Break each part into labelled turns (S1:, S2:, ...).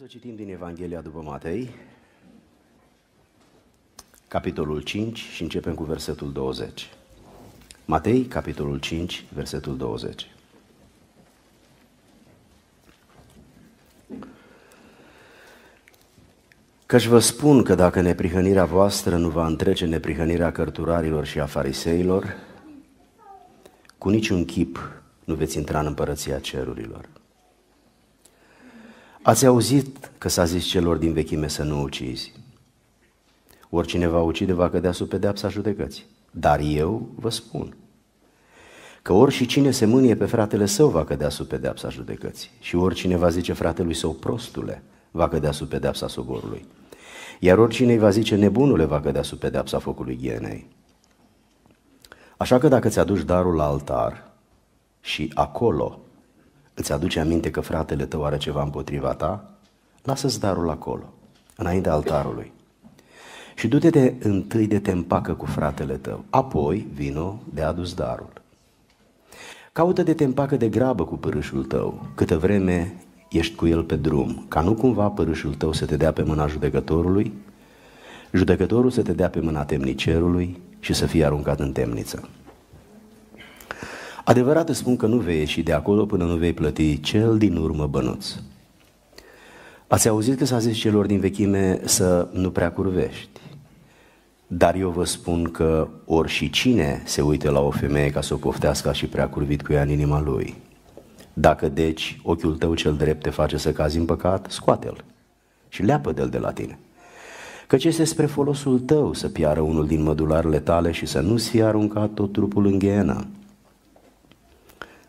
S1: să citim din Evanghelia după Matei, capitolul 5 și începem cu versetul 20. Matei, capitolul 5, versetul 20. Căci vă spun că dacă neprihănirea voastră nu va întrece neprihănirea cărturarilor și a fariseilor, cu niciun chip nu veți intra în împărăția cerurilor. Ați auzit că s-a zis celor din vechime să nu ucizi. Oricine va ucide va cădea sub pedeapsa judecății. Dar eu vă spun că ori și cine se mânie pe fratele său va cădea sub pedeapsa judecății și oricine va zice fratelui său prostule va cădea sub pedeapsa soborului. Iar oricine îi va zice nebunule va cădea sub pedeapsa focului ghienei. Așa că dacă ți aduci darul la altar și acolo Îți aduce aminte că fratele tău are ceva împotriva ta? Lasă-ți darul acolo, înaintea altarului. Și du-te de, întâi de te împacă cu fratele tău, apoi vino de adus darul. Caută de te împacă de grabă cu părâșul tău, câtă vreme ești cu el pe drum, ca nu cumva părâșul tău să te dea pe mâna judecătorului, judecătorul să te dea pe mâna temnicerului și să fie aruncat în temniță. Adevărat îți spun că nu vei ieși de acolo până nu vei plăti cel din urmă bănuț. Ați auzit că s-a zis celor din vechime să nu prea curvești. Dar eu vă spun că ori și cine se uită la o femeie ca să o poftească și prea curvit cu ea în inima lui. Dacă deci ochiul tău cel drept te face să cazi în păcat, scoate-l și leapă de-l de la tine. Căci este spre folosul tău să piară unul din mădularele tale și să nu-ți fie aruncat tot trupul în ghenă.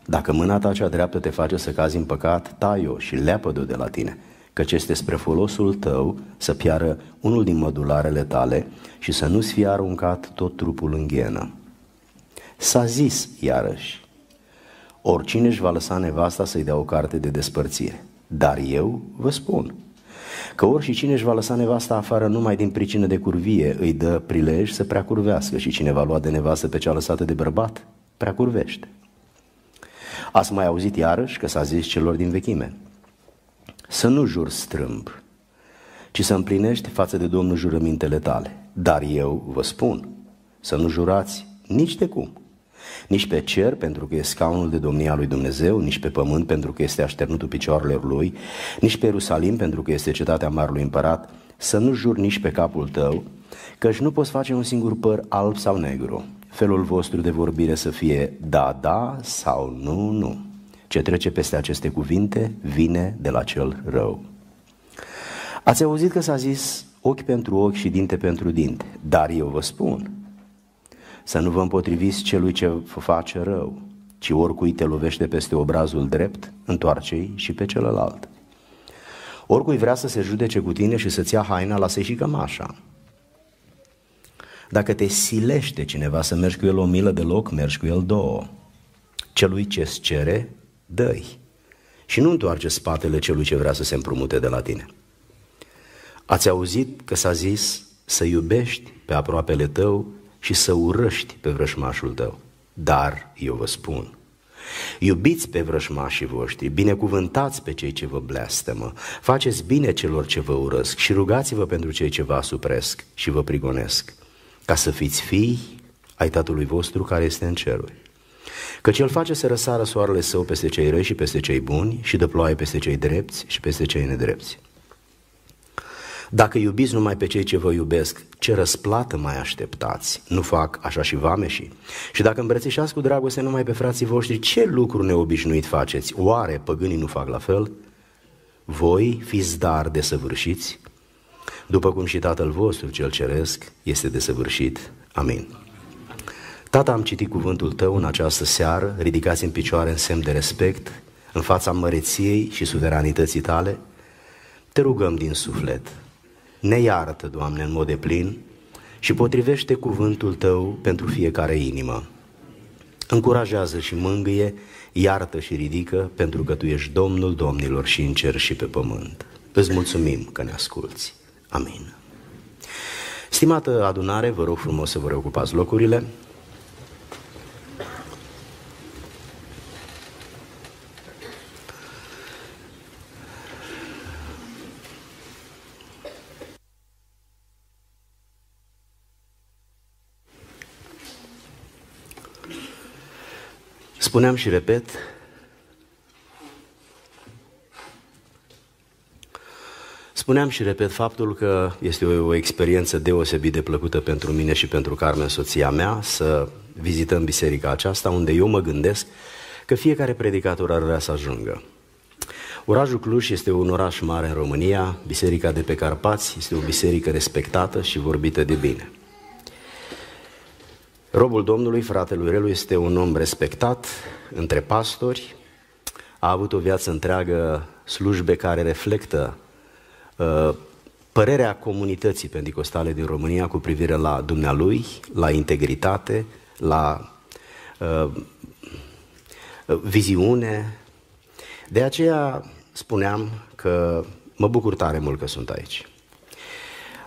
S1: Dacă mâna ta cea dreaptă te face să cazi în păcat, tai-o și leapă-o de la tine, căci este spre folosul tău să piară unul din mădularele tale și să nu-ți fie aruncat tot trupul în ghenă. S-a zis iarăși, oricine își va lăsa nevasta să-i dea o carte de despărțire, dar eu vă spun că ori cine își va lăsa nevasta afară numai din pricină de curvie îi dă prilej să prea curvească și cine va lua de nevastă pe cea lăsată de bărbat prea curvește. Ați mai auzit iarăși că s-a zis celor din vechime. Să nu jur strâmb, ci să împlinești față de Domnul jurămintele tale. Dar eu vă spun să nu jurați nici de cum. Nici pe cer, pentru că e scaunul de domnia lui Dumnezeu, nici pe pământ, pentru că este așternutul picioarelor lui, nici pe Ierusalim, pentru că este cetatea Marului Împărat, să nu jur nici pe capul tău, căci nu poți face un singur păr alb sau negru felul vostru de vorbire să fie da, da sau nu, nu. Ce trece peste aceste cuvinte vine de la cel rău. Ați auzit că s-a zis ochi pentru ochi și dinte pentru dinte, dar eu vă spun să nu vă împotriviți celui ce vă face rău, ci oricui te lovește peste obrazul drept, întoarce-i și pe celălalt. Oricui vrea să se judece cu tine și să-ți ia haina, lasă-i și cămașa. Dacă te silește cineva să mergi cu el o milă de loc, mergi cu el două. Celui ce îți cere, dă Și nu întoarce spatele celui ce vrea să se împrumute de la tine. Ați auzit că s-a zis să iubești pe aproapele tău și să urăști pe vrășmașul tău. Dar eu vă spun, Iubiți pe vrășmașii voștri, binecuvântați pe cei ce vă blestemă, faceți bine celor ce vă urăsc și rugați-vă pentru cei ce vă supresc și vă prigonesc ca să fiți fii ai Tatălui vostru care este în ceruri. Căci El face să răsară soarele său peste cei răi și peste cei buni și de ploaie peste cei drepți și peste cei nedrepți. Dacă iubiți numai pe cei ce vă iubesc, ce răsplată mai așteptați? Nu fac așa și vameșii? Și dacă îmbrățișați cu dragoste numai pe frații voștri, ce lucru neobișnuit faceți? Oare păgânii nu fac la fel? Voi fiți dar desăvârșiți, după cum și Tatăl vostru cel ceresc este desăvârșit. Amin. Tată, am citit cuvântul tău în această seară, ridicați în picioare în semn de respect, în fața măreției și suveranității tale. Te rugăm din suflet, ne iartă, Doamne, în mod de plin și potrivește cuvântul tău pentru fiecare inimă. Încurajează și mângâie, iartă și ridică, pentru că tu ești Domnul Domnilor și în cer și pe pământ. Îți mulțumim că ne asculți. Amin. Stimată adunare, vă rog frumos să vă reocupați locurile. Spuneam și repet, Spuneam și repet faptul că este o, o experiență deosebit de plăcută pentru mine și pentru Carmen, soția mea, să vizităm biserica aceasta, unde eu mă gândesc că fiecare predicator ar vrea să ajungă. Orașul Cluj este un oraș mare în România, biserica de pe Carpați este o biserică respectată și vorbită de bine. Robul Domnului, fratelui Relu, este un om respectat între pastori, a avut o viață întreagă slujbe care reflectă Uh, părerea comunității pentecostale din România cu privire la dumnealui, la integritate, la uh, uh, viziune. De aceea spuneam că mă bucur tare mult că sunt aici.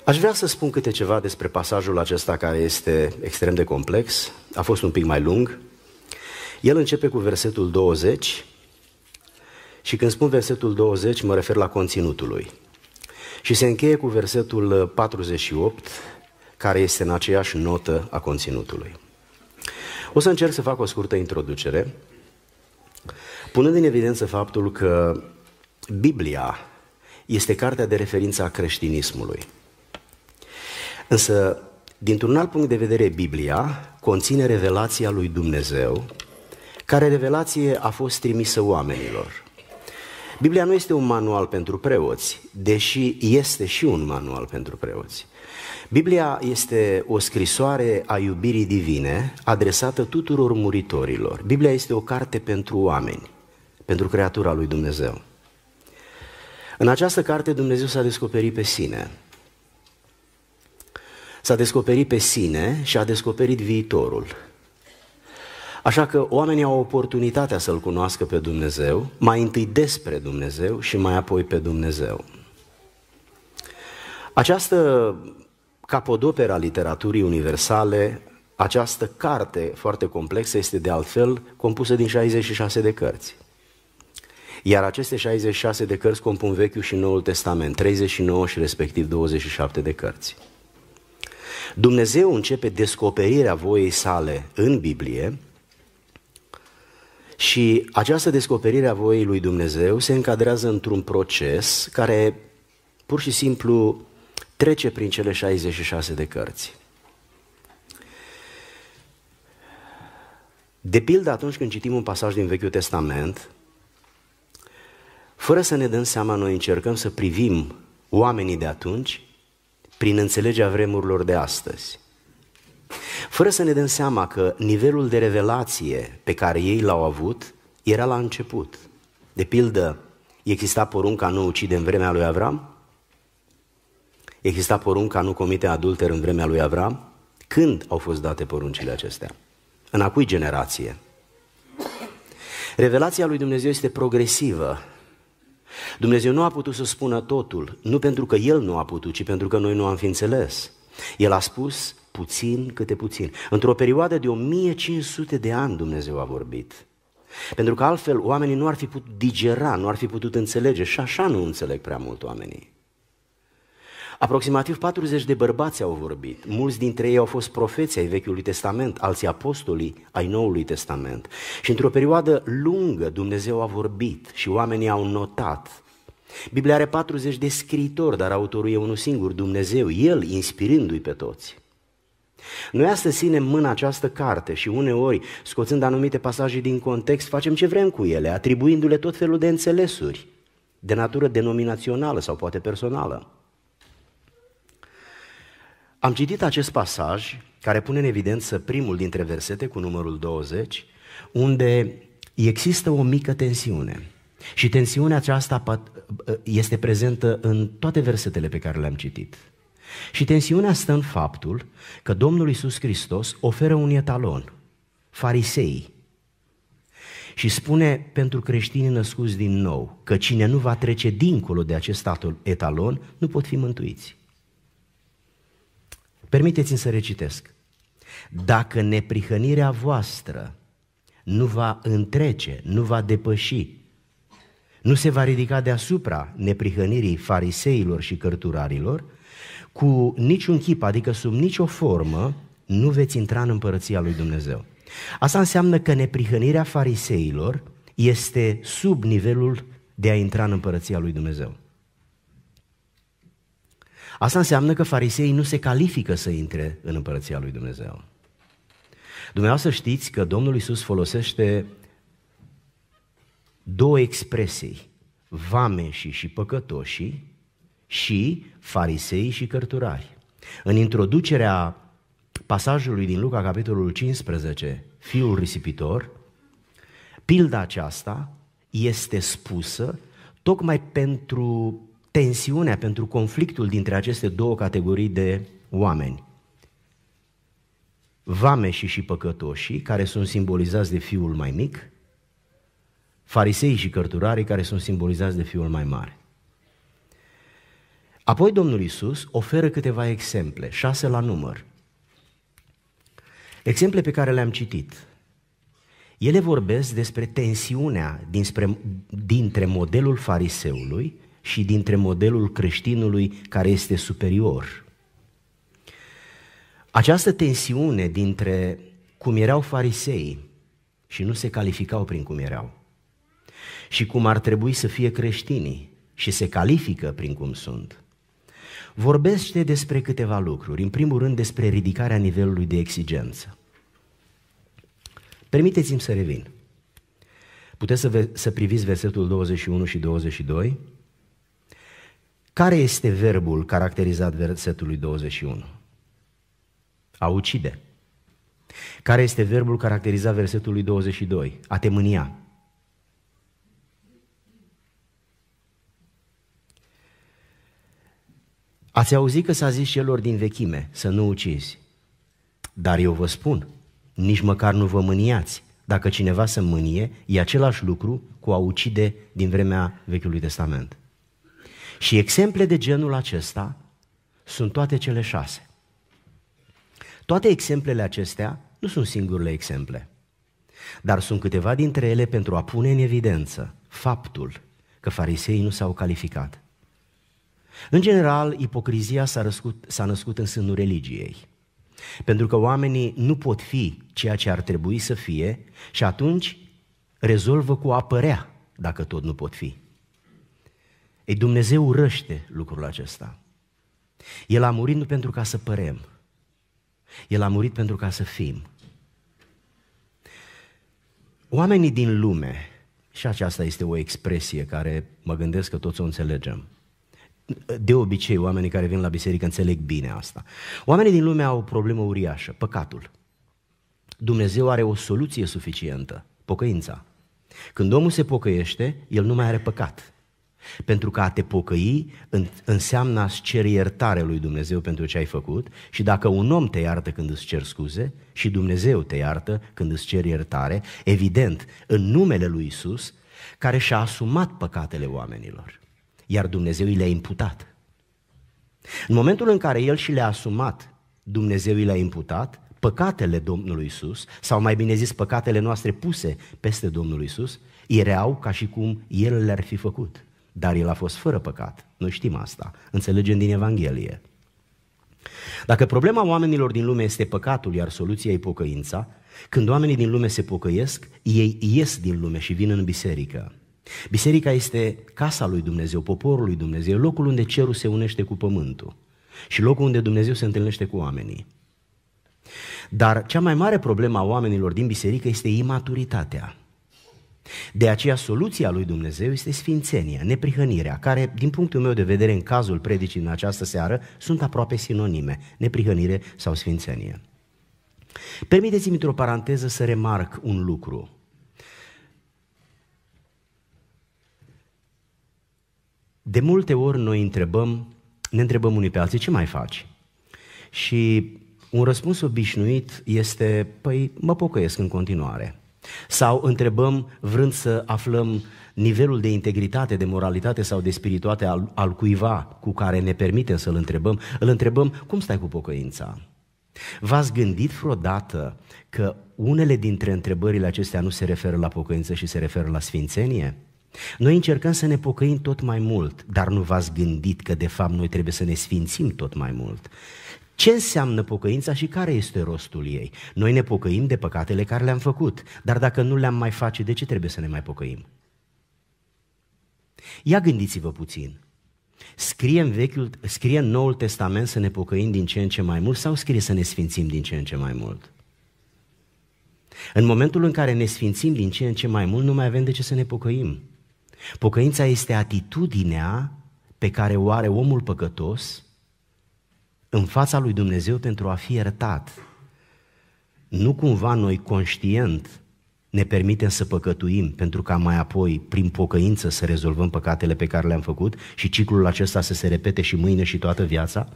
S1: Aș vrea să spun câte ceva despre pasajul acesta care este extrem de complex, a fost un pic mai lung. El începe cu versetul 20 și când spun versetul 20 mă refer la conținutul lui. Și se încheie cu versetul 48, uh, care este în aceeași notă a conținutului. O să încerc să fac o scurtă introducere, punând în evidență faptul că Biblia este cartea de referință a creștinismului. Însă, dintr-un alt punct de vedere, Biblia conține revelația lui Dumnezeu, care revelație a fost trimisă oamenilor. Biblia nu este un manual pentru preoți, deși este și un manual pentru preoți. Biblia este o scrisoare a iubirii divine adresată tuturor muritorilor. Biblia este o carte pentru oameni, pentru creatura lui Dumnezeu. În această carte Dumnezeu s-a descoperit pe sine. S-a descoperit pe sine și a descoperit viitorul. Așa că oamenii au oportunitatea să-L cunoască pe Dumnezeu, mai întâi despre Dumnezeu și mai apoi pe Dumnezeu. Această capodoperă a literaturii universale, această carte foarte complexă este de altfel compusă din 66 de cărți. Iar aceste 66 de cărți compun Vechiul și Noul Testament, 39 și respectiv 27 de cărți. Dumnezeu începe descoperirea voiei sale în Biblie și această descoperire a voiei lui Dumnezeu se încadrează într-un proces care pur și simplu trece prin cele 66 de cărți. De pildă, atunci când citim un pasaj din Vechiul Testament, fără să ne dăm seama, noi încercăm să privim oamenii de atunci prin înțelegerea vremurilor de astăzi. Fără să ne dăm seama că nivelul de revelație pe care ei l-au avut era la început. De pildă, exista porunca nu ucide în vremea lui Avram? Exista porunca nu comite adulter în vremea lui Avram? Când au fost date poruncile acestea? În a cui generație? Revelația lui Dumnezeu este progresivă. Dumnezeu nu a putut să spună totul, nu pentru că El nu a putut, ci pentru că noi nu am fi înțeles. El a spus puțin câte puțin. Într-o perioadă de 1500 de ani Dumnezeu a vorbit. Pentru că altfel oamenii nu ar fi putut digera, nu ar fi putut înțelege și așa nu înțeleg prea mult oamenii. Aproximativ 40 de bărbați au vorbit. Mulți dintre ei au fost profeții ai Vechiului Testament, alții apostolii ai Noului Testament. Și într-o perioadă lungă Dumnezeu a vorbit și oamenii au notat. Biblia are 40 de scriitori, dar autorul e unul singur, Dumnezeu, El inspirându-i pe toți. Noi astăzi ținem mâna această carte și uneori, scoțând anumite pasaje din context, facem ce vrem cu ele, atribuindu-le tot felul de înțelesuri, de natură denominațională sau poate personală. Am citit acest pasaj, care pune în evidență primul dintre versete cu numărul 20, unde există o mică tensiune. Și tensiunea aceasta este prezentă în toate versetele pe care le-am citit. Și tensiunea stă în faptul că Domnul Iisus Hristos oferă un etalon, farisei, și spune pentru creștinii născuți din nou că cine nu va trece dincolo de acest etalon nu pot fi mântuiți. Permiteți-mi să recitesc. Dacă neprihănirea voastră nu va întrece, nu va depăși, nu se va ridica deasupra neprihănirii fariseilor și cărturarilor, cu niciun chip, adică sub nicio formă, nu veți intra în împărăția lui Dumnezeu. Asta înseamnă că neprihănirea fariseilor este sub nivelul de a intra în împărăția lui Dumnezeu. Asta înseamnă că fariseii nu se califică să intre în împărăția lui Dumnezeu. Dumneavoastră știți că Domnul Isus folosește două expresii, vameșii și păcătoșii, și farisei și cărturari. În introducerea pasajului din Luca, capitolul 15, fiul risipitor, pilda aceasta este spusă tocmai pentru tensiunea, pentru conflictul dintre aceste două categorii de oameni. Vameșii și păcătoșii, care sunt simbolizați de fiul mai mic, farisei și cărturarii, care sunt simbolizați de fiul mai mare. Apoi Domnul Isus oferă câteva exemple, șase la număr. Exemple pe care le-am citit. Ele vorbesc despre tensiunea dinspre, dintre modelul fariseului și dintre modelul creștinului care este superior. Această tensiune dintre cum erau fariseii și nu se calificau prin cum erau și cum ar trebui să fie creștinii și se califică prin cum sunt – vorbește despre câteva lucruri. În primul rând, despre ridicarea nivelului de exigență. Permiteți-mi să revin. Puteți să, ve- să priviți versetul 21 și 22? Care este verbul caracterizat versetului 21? A ucide. Care este verbul caracterizat versetului 22? A temânia. Ați auzit că s-a zis celor din vechime să nu ucizi. Dar eu vă spun, nici măcar nu vă mâniați. Dacă cineva să mânie, e același lucru cu a ucide din vremea Vechiului Testament. Și exemple de genul acesta sunt toate cele șase. Toate exemplele acestea nu sunt singurele exemple, dar sunt câteva dintre ele pentru a pune în evidență faptul că fariseii nu s-au calificat în general, ipocrizia s-a, răscut, s-a născut în sânul religiei. Pentru că oamenii nu pot fi ceea ce ar trebui să fie și atunci rezolvă cu a dacă tot nu pot fi. Ei, Dumnezeu urăște lucrul acesta. El a murit nu pentru ca să părem. El a murit pentru ca să fim. Oamenii din lume, și aceasta este o expresie care mă gândesc că toți o înțelegem, de obicei, oamenii care vin la biserică înțeleg bine asta. Oamenii din lume au o problemă uriașă, păcatul. Dumnezeu are o soluție suficientă, pocăința. Când omul se pocăiește, el nu mai are păcat. Pentru că a te pocăi înseamnă a-ți ceri iertare lui Dumnezeu pentru ce ai făcut și dacă un om te iartă când îți cer scuze și Dumnezeu te iartă când îți cer iertare, evident, în numele lui Isus, care și-a asumat păcatele oamenilor iar Dumnezeu i le-a imputat. În momentul în care el și le-a asumat, Dumnezeu i le-a imputat, păcatele Domnului Isus, sau mai bine zis, păcatele noastre puse peste Domnul Isus, erau ca și cum el le-ar fi făcut. Dar el a fost fără păcat. Noi știm asta. Înțelegem din Evanghelie. Dacă problema oamenilor din lume este păcatul, iar soluția e pocăința, când oamenii din lume se pocăiesc, ei ies din lume și vin în biserică. Biserica este casa lui Dumnezeu, poporul lui Dumnezeu, locul unde cerul se unește cu pământul și locul unde Dumnezeu se întâlnește cu oamenii. Dar cea mai mare problemă a oamenilor din biserică este imaturitatea. De aceea soluția lui Dumnezeu este sfințenia, neprihănirea, care, din punctul meu de vedere, în cazul predicii în această seară, sunt aproape sinonime, neprihănire sau sfințenie. Permiteți-mi într-o paranteză să remarc un lucru. De multe ori noi întrebăm, ne întrebăm unii pe alții, ce mai faci? Și un răspuns obișnuit este, păi mă pocăiesc în continuare. Sau întrebăm vrând să aflăm nivelul de integritate, de moralitate sau de spiritualitate al, al cuiva cu care ne permitem să-l întrebăm, îl întrebăm cum stai cu pocăința? V-ați gândit vreodată că unele dintre întrebările acestea nu se referă la pocăință și se referă la sfințenie? Noi încercăm să ne pocăim tot mai mult, dar nu v-ați gândit că de fapt noi trebuie să ne sfințim tot mai mult. Ce înseamnă pocăința și care este rostul ei? Noi ne pocăim de păcatele care le-am făcut, dar dacă nu le-am mai face, de ce trebuie să ne mai pocăim? Ia gândiți-vă puțin. Scrie în, vechiul, scrie în Noul Testament să ne pocăim din ce în ce mai mult sau scrie să ne sfințim din ce în ce mai mult? În momentul în care ne sfințim din ce în ce mai mult, nu mai avem de ce să ne pocăim. Pocăința este atitudinea pe care o are omul păcătos în fața lui Dumnezeu pentru a fi iertat. Nu cumva noi conștient ne permitem să păcătuim pentru ca mai apoi, prin pocăință, să rezolvăm păcatele pe care le-am făcut și ciclul acesta să se repete și mâine și toată viața?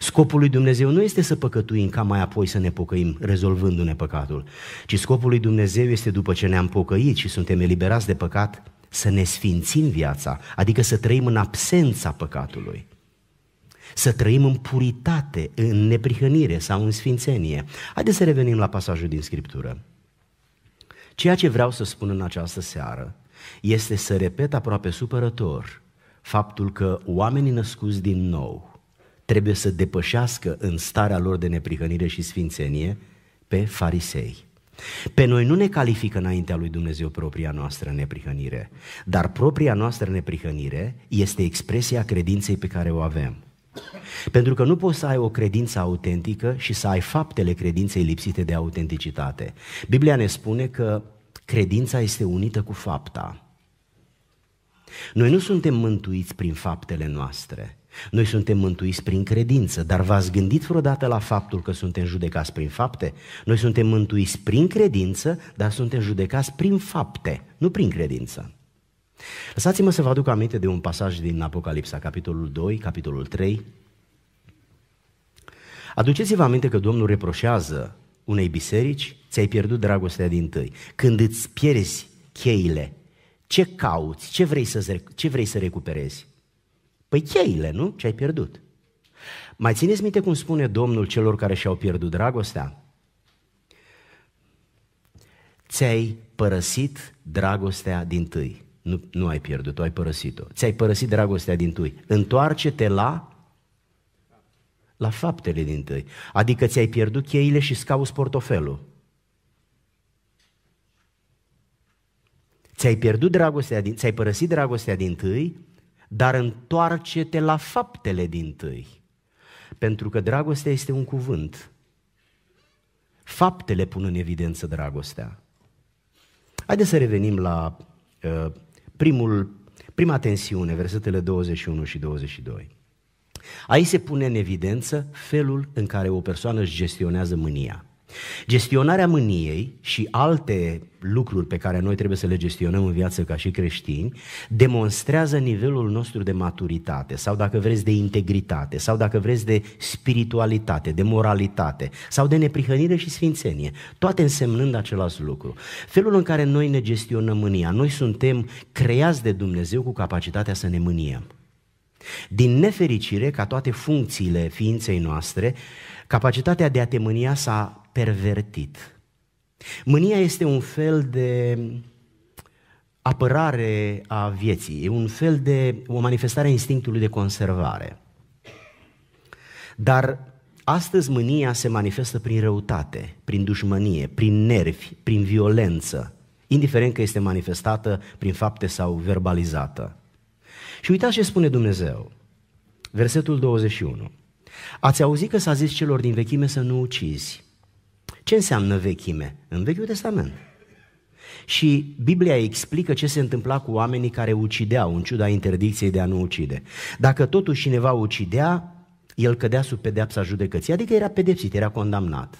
S1: Scopul lui Dumnezeu nu este să păcătuim ca mai apoi să ne pocăim, rezolvându-ne păcatul, ci scopul lui Dumnezeu este după ce ne-am pocăit și suntem eliberați de păcat, să ne sfințim viața, adică să trăim în absența păcatului. Să trăim în puritate, în neprihănire sau în sfințenie. Haideți să revenim la pasajul din Scriptură. Ceea ce vreau să spun în această seară este să repet aproape supărător faptul că oamenii născuți din nou trebuie să depășească în starea lor de neprihănire și sfințenie pe farisei. Pe noi nu ne califică înaintea lui Dumnezeu propria noastră neprihănire, dar propria noastră neprihănire este expresia credinței pe care o avem. Pentru că nu poți să ai o credință autentică și să ai faptele credinței lipsite de autenticitate. Biblia ne spune că credința este unită cu fapta. Noi nu suntem mântuiți prin faptele noastre, noi suntem mântuiți prin credință, dar v-ați gândit vreodată la faptul că suntem judecați prin fapte? Noi suntem mântuiți prin credință, dar suntem judecați prin fapte, nu prin credință. Lăsați-mă să vă aduc aminte de un pasaj din Apocalipsa, capitolul 2, capitolul 3. Aduceți-vă aminte că Domnul reproșează unei biserici, ți-ai pierdut dragostea din tâi. Când îți pierzi cheile, ce cauți, ce vrei să, ce vrei să recuperezi? Păi cheile, nu? Ce ai pierdut. Mai țineți minte cum spune Domnul celor care și-au pierdut dragostea? Ți-ai părăsit dragostea din tâi. Nu, nu ai pierdut-o, ai părăsit-o. Ți-ai părăsit dragostea din tâi. Întoarce-te la la faptele din tâi. Adică ți-ai pierdut cheile și scauzi portofelul. Ți-ai pierdut dragostea din, ți-ai părăsit dragostea din tâi dar întoarce-te la faptele din tâi. Pentru că dragostea este un cuvânt. Faptele pun în evidență dragostea. Haideți să revenim la uh, primul, prima tensiune, versetele 21 și 22. Aici se pune în evidență felul în care o persoană își gestionează mânia. Gestionarea mâniei și alte lucruri pe care noi trebuie să le gestionăm în viață ca și creștini demonstrează nivelul nostru de maturitate sau dacă vreți de integritate sau dacă vreți de spiritualitate, de moralitate sau de neprihănire și sfințenie, toate însemnând același lucru. Felul în care noi ne gestionăm mânia, noi suntem creați de Dumnezeu cu capacitatea să ne mâniem. Din nefericire, ca toate funcțiile ființei noastre, capacitatea de a te mânia s-a pervertit. Mânia este un fel de apărare a vieții, e un fel de o manifestare a instinctului de conservare. Dar astăzi mânia se manifestă prin răutate, prin dușmănie, prin nervi, prin violență, indiferent că este manifestată prin fapte sau verbalizată. Și uitați ce spune Dumnezeu. Versetul 21. Ați auzit că s-a zis celor din vechime să nu ucizi, ce înseamnă vechime? În Vechiul Testament. Și Biblia explică ce se întâmpla cu oamenii care ucideau, în ciuda interdicției de a nu ucide. Dacă totuși cineva ucidea, el cădea sub pedeapsa judecății, adică era pedepsit, era condamnat.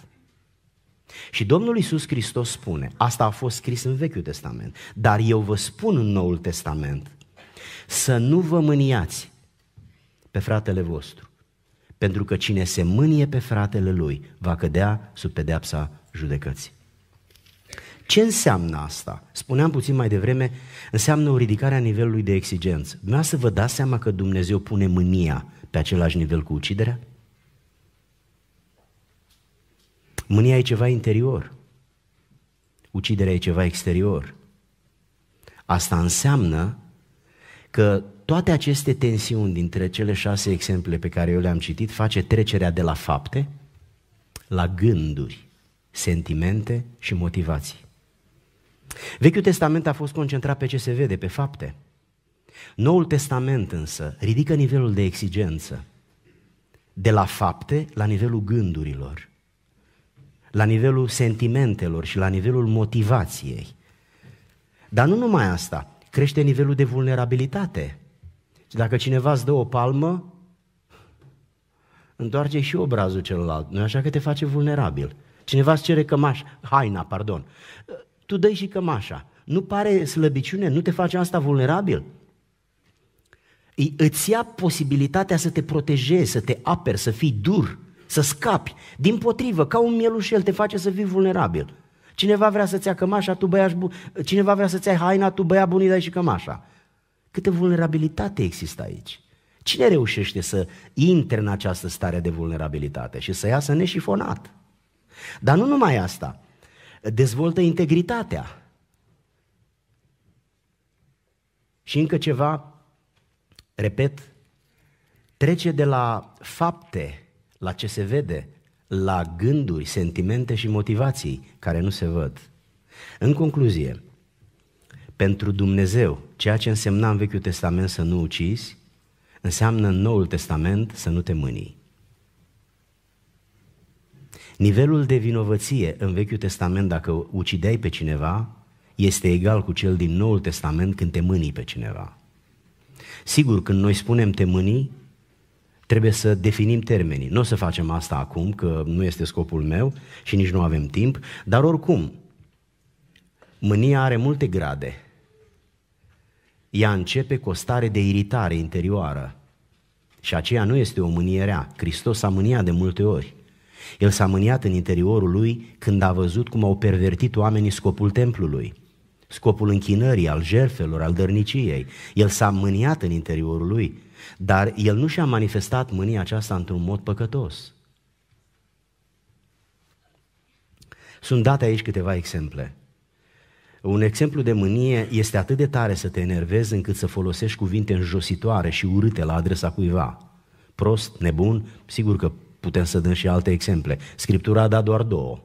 S1: Și Domnul Iisus Hristos spune, asta a fost scris în Vechiul Testament, dar eu vă spun în Noul Testament, să nu vă mâniați pe fratele vostru pentru că cine se mânie pe fratele lui va cădea sub pedeapsa judecății. Ce înseamnă asta? Spuneam puțin mai devreme, înseamnă o ridicare a nivelului de exigență. Vreau să vă dați seama că Dumnezeu pune mânia pe același nivel cu uciderea? Mânia e ceva interior. Uciderea e ceva exterior. Asta înseamnă că toate aceste tensiuni dintre cele șase exemple pe care eu le-am citit face trecerea de la fapte la gânduri, sentimente și motivații. Vechiul Testament a fost concentrat pe ce se vede, pe fapte. Noul Testament însă ridică nivelul de exigență de la fapte la nivelul gândurilor, la nivelul sentimentelor și la nivelul motivației. Dar nu numai asta, crește nivelul de vulnerabilitate și dacă cineva îți dă o palmă, întoarce și obrazul celălalt. nu așa că te face vulnerabil. Cineva îți cere cămaș, haina, pardon. Tu dai și cămașa. Nu pare slăbiciune? Nu te face asta vulnerabil? Îți ia posibilitatea să te protejezi, să te aperi, să fii dur, să scapi. Din potrivă, ca un mielușel te face să fii vulnerabil. Cineva vrea să-ți ia cămașa, tu bu- Cineva vrea să-ți ia haina, tu băia bunii, dai și cămașa. Câtă vulnerabilitate există aici? Cine reușește să intre în această stare de vulnerabilitate și să iasă neșifonat? Dar nu numai asta. Dezvoltă integritatea. Și încă ceva, repet, trece de la fapte, la ce se vede, la gânduri, sentimente și motivații care nu se văd. În concluzie, pentru Dumnezeu, ceea ce însemna în Vechiul Testament să nu ucizi, înseamnă în Noul Testament să nu te mânii. Nivelul de vinovăție în Vechiul Testament, dacă ucideai pe cineva, este egal cu cel din Noul Testament când te mânii pe cineva. Sigur, când noi spunem te mânii, trebuie să definim termenii. Nu o să facem asta acum, că nu este scopul meu și nici nu avem timp, dar oricum, mânia are multe grade ea începe cu o stare de iritare interioară. Și aceea nu este o mânierea. Hristos a mâniat de multe ori. El s-a mâniat în interiorul lui când a văzut cum au pervertit oamenii scopul templului, scopul închinării, al jerfelor, al dărniciei. El s-a mâniat în interiorul lui, dar el nu și-a manifestat mânia aceasta într-un mod păcătos. Sunt date aici câteva exemple. Un exemplu de mânie este atât de tare să te enervezi încât să folosești cuvinte înjositoare și urâte la adresa cuiva. Prost, nebun, sigur că putem să dăm și alte exemple. Scriptura a dat doar două.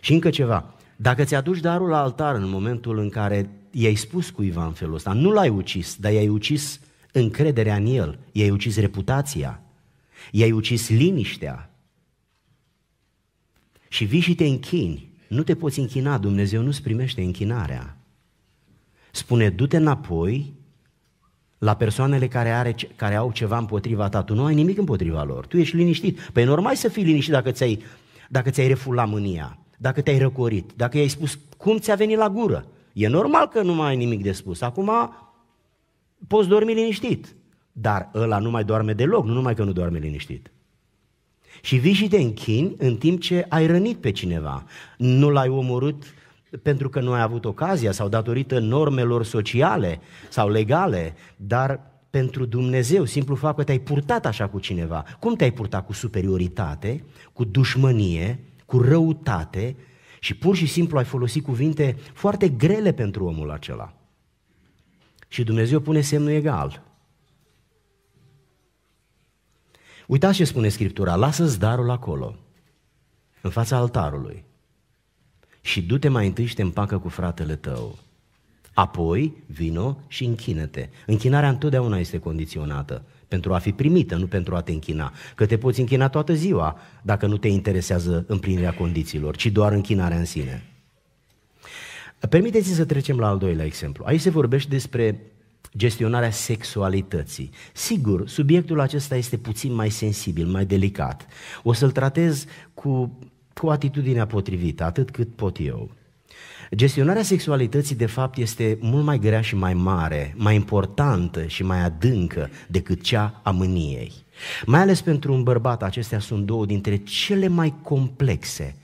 S1: Și încă ceva, dacă ți-aduci darul la altar în momentul în care i-ai spus cuiva în felul ăsta, nu l-ai ucis, dar i-ai ucis încrederea în el, i-ai ucis reputația, i-ai ucis liniștea și vii și te închini nu te poți închina, Dumnezeu nu-ți primește închinarea. Spune, du-te înapoi la persoanele care, are, care au ceva împotriva ta. Tu nu ai nimic împotriva lor, tu ești liniștit. Păi normal să fii liniștit dacă ți-ai, dacă ți-ai refulat mânia, dacă te-ai răcorit, dacă i-ai spus cum ți-a venit la gură. E normal că nu mai ai nimic de spus. Acum poți dormi liniștit. Dar ăla nu mai doarme deloc, nu numai că nu doarme liniștit. Și vii și te închini în timp ce ai rănit pe cineva. Nu l-ai omorât pentru că nu ai avut ocazia sau datorită normelor sociale sau legale, dar pentru Dumnezeu, simplu fapt că te-ai purtat așa cu cineva. Cum te-ai purtat? Cu superioritate, cu dușmănie, cu răutate și pur și simplu ai folosit cuvinte foarte grele pentru omul acela. Și Dumnezeu pune semnul egal. Uitați ce spune Scriptura, lasă-ți darul acolo, în fața altarului, și du-te mai întâi și te împacă cu fratele tău. Apoi vino și închină-te. Închinarea întotdeauna este condiționată pentru a fi primită, nu pentru a te închina. Că te poți închina toată ziua dacă nu te interesează împlinirea condițiilor, ci doar închinarea în sine. Permiteți-mi să trecem la al doilea exemplu. Aici se vorbește despre gestionarea sexualității. Sigur, subiectul acesta este puțin mai sensibil, mai delicat. O să-l tratez cu, cu atitudinea potrivită, atât cât pot eu. Gestionarea sexualității, de fapt, este mult mai grea și mai mare, mai importantă și mai adâncă decât cea a mâniei. Mai ales pentru un bărbat, acestea sunt două dintre cele mai complexe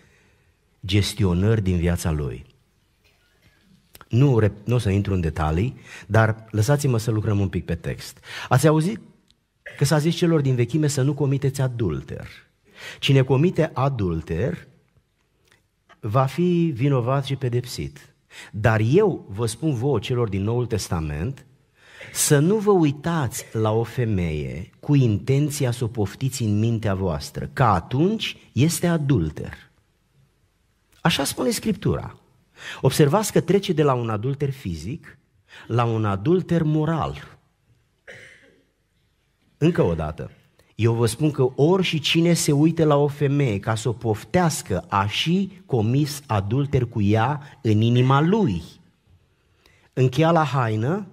S1: gestionări din viața lui. Nu, nu o să intru în detalii, dar lăsați-mă să lucrăm un pic pe text. Ați auzit că s-a zis celor din vechime să nu comiteți adulter. Cine comite adulter va fi vinovat și pedepsit. Dar eu vă spun vouă celor din Noul Testament să nu vă uitați la o femeie cu intenția să o poftiți în mintea voastră, că atunci este adulter. Așa spune Scriptura. Observați că trece de la un adulter fizic la un adulter moral. Încă o dată, eu vă spun că ori și cine se uită la o femeie ca să o poftească, a și comis adulter cu ea în inima lui. Încheia la haină,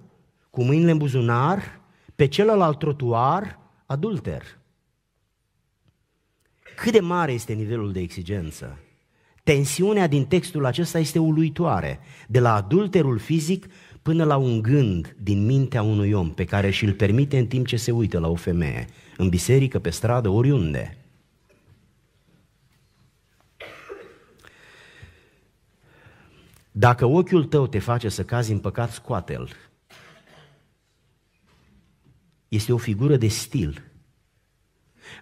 S1: cu mâinile în buzunar, pe celălalt trotuar, adulter. Cât de mare este nivelul de exigență? Tensiunea din textul acesta este uluitoare, de la adulterul fizic până la un gând din mintea unui om pe care și-l permite în timp ce se uită la o femeie, în biserică, pe stradă, oriunde. Dacă ochiul tău te face să cazi în păcat, scoate-l. Este o figură de stil.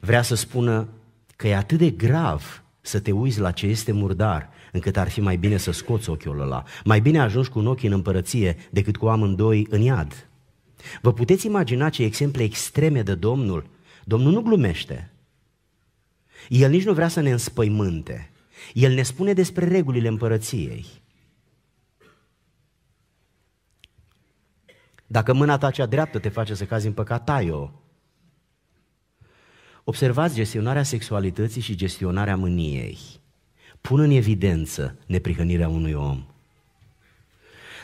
S1: Vrea să spună că e atât de grav să te uiți la ce este murdar, încât ar fi mai bine să scoți ochiul ăla. Mai bine ajungi cu un ochi în împărăție decât cu amândoi în iad. Vă puteți imagina ce exemple extreme de Domnul? Domnul nu glumește. El nici nu vrea să ne înspăimânte. El ne spune despre regulile împărăției. Dacă mâna ta cea dreaptă te face să cazi în păcat, tai-o. Observați gestionarea sexualității și gestionarea mâniei. Pun în evidență neprihănirea unui om.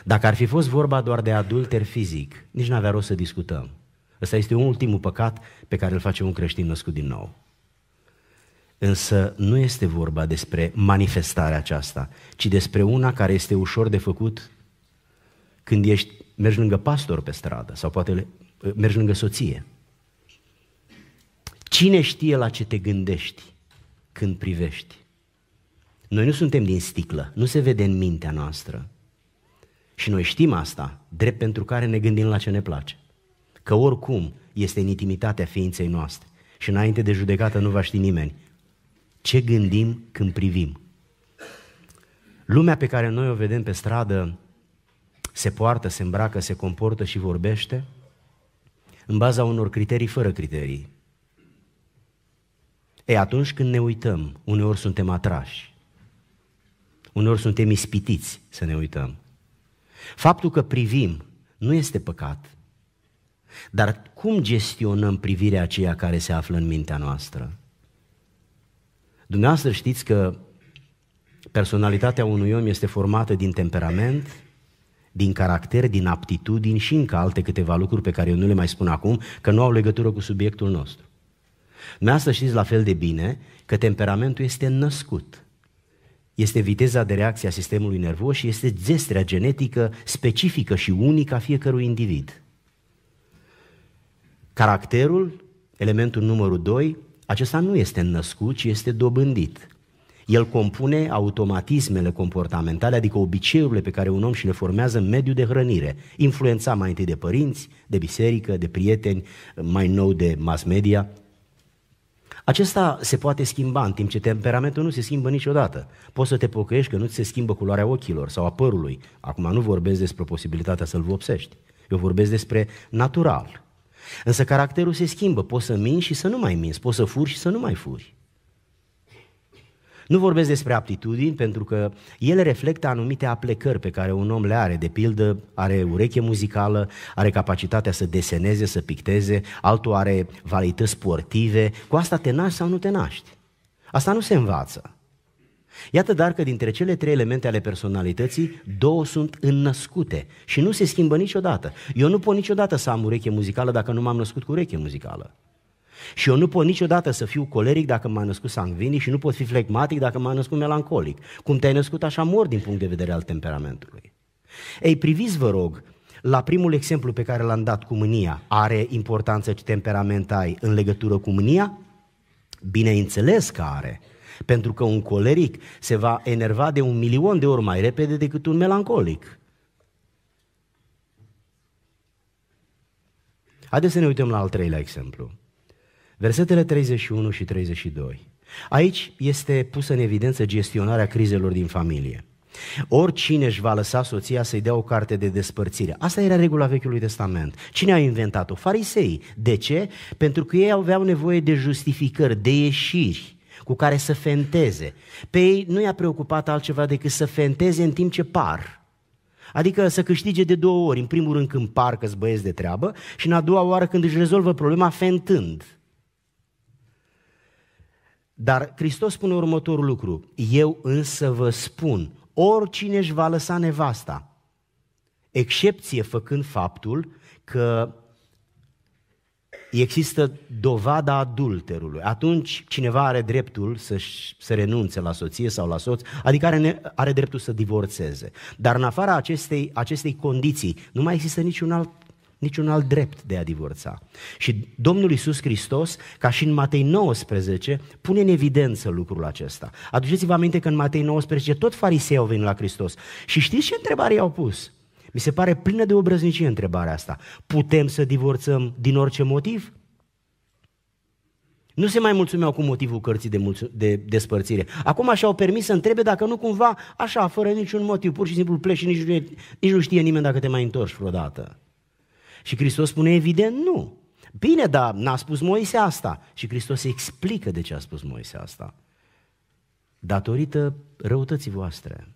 S1: Dacă ar fi fost vorba doar de adulter fizic, nici n-avea rost să discutăm. Ăsta este ultimul păcat pe care îl face un creștin născut din nou. Însă nu este vorba despre manifestarea aceasta, ci despre una care este ușor de făcut când ești, mergi lângă pastor pe stradă sau poate mergi lângă soție Cine știe la ce te gândești când privești? Noi nu suntem din sticlă, nu se vede în mintea noastră. Și noi știm asta, drept pentru care ne gândim la ce ne place. Că oricum este în intimitatea ființei noastre. Și înainte de judecată nu va ști nimeni. Ce gândim când privim? Lumea pe care noi o vedem pe stradă se poartă, se îmbracă, se comportă și vorbește în baza unor criterii fără criterii. E, atunci când ne uităm, uneori suntem atrași. Uneori suntem ispitiți să ne uităm. Faptul că privim nu este păcat. Dar cum gestionăm privirea aceea care se află în mintea noastră? Dumneavoastră știți că personalitatea unui om este formată din temperament, din caracter, din aptitudini și încă alte câteva lucruri pe care eu nu le mai spun acum, că nu au legătură cu subiectul nostru. Noastră știți la fel de bine că temperamentul este născut. Este viteza de reacție a sistemului nervos și este gestrea genetică specifică și unică a fiecărui individ. Caracterul, elementul numărul 2, acesta nu este născut, ci este dobândit. El compune automatismele comportamentale, adică obiceiurile pe care un om și le formează în mediul de hrănire, influența mai întâi de părinți, de biserică, de prieteni, mai nou de mass media, acesta se poate schimba în timp ce temperamentul nu se schimbă niciodată. Poți să te pocăiești că nu ți se schimbă culoarea ochilor sau a părului. Acum nu vorbesc despre posibilitatea să-l vopsești. Eu vorbesc despre natural. Însă caracterul se schimbă. Poți să minți și să nu mai minți. Poți să furi și să nu mai furi. Nu vorbesc despre aptitudini, pentru că ele reflectă anumite aplecări pe care un om le are. De pildă, are ureche muzicală, are capacitatea să deseneze, să picteze, altul are valități sportive. Cu asta te naști sau nu te naști. Asta nu se învață. Iată dar că dintre cele trei elemente ale personalității, două sunt înnăscute și nu se schimbă niciodată. Eu nu pot niciodată să am ureche muzicală dacă nu m-am născut cu ureche muzicală. Și eu nu pot niciodată să fiu coleric dacă m-a născut sanguinic și nu pot fi flegmatic dacă m-a născut melancolic. Cum te-ai născut, așa mor din punct de vedere al temperamentului. Ei, priviți, vă rog, la primul exemplu pe care l-am dat cu mânia. Are importanță ce temperament ai în legătură cu mânia? Bineînțeles că are. Pentru că un coleric se va enerva de un milion de ori mai repede decât un melancolic. Haideți să ne uităm la al treilea exemplu. Versetele 31 și 32. Aici este pusă în evidență gestionarea crizelor din familie. Oricine își va lăsa soția să-i dea o carte de despărțire. Asta era regula Vechiului Testament. Cine a inventat-o? Farisei. De ce? Pentru că ei aveau nevoie de justificări, de ieșiri cu care să fenteze. Pe ei nu i-a preocupat altceva decât să fenteze în timp ce par. Adică să câștige de două ori. În primul rând când par că băieți de treabă și în a doua oară când își rezolvă problema fentând. Dar Hristos spune următorul lucru. Eu însă vă spun, oricine își va lăsa nevasta, excepție făcând faptul că există dovada adulterului. Atunci cineva are dreptul să, să renunțe la soție sau la soț, adică are, are dreptul să divorțeze. Dar în afara acestei, acestei condiții nu mai există niciun alt niciun alt drept de a divorța. Și Domnul Iisus Hristos, ca și în Matei 19, pune în evidență lucrul acesta. Aduceți-vă aminte că în Matei 19 tot farisei au venit la Hristos. Și știți ce întrebare i-au pus? Mi se pare plină de obrăznicie întrebarea asta. Putem să divorțăm din orice motiv? Nu se mai mulțumeau cu motivul cărții de, mulțu- de despărțire. Acum și-au permis să întrebe dacă nu cumva, așa, fără niciun motiv, pur și simplu pleci și nici, nici nu știe nimeni dacă te mai întorci vreodată. Și Hristos spune, evident, nu. Bine, dar n-a spus Moise asta. Și Hristos explică de ce a spus Moise asta. Datorită răutății voastre.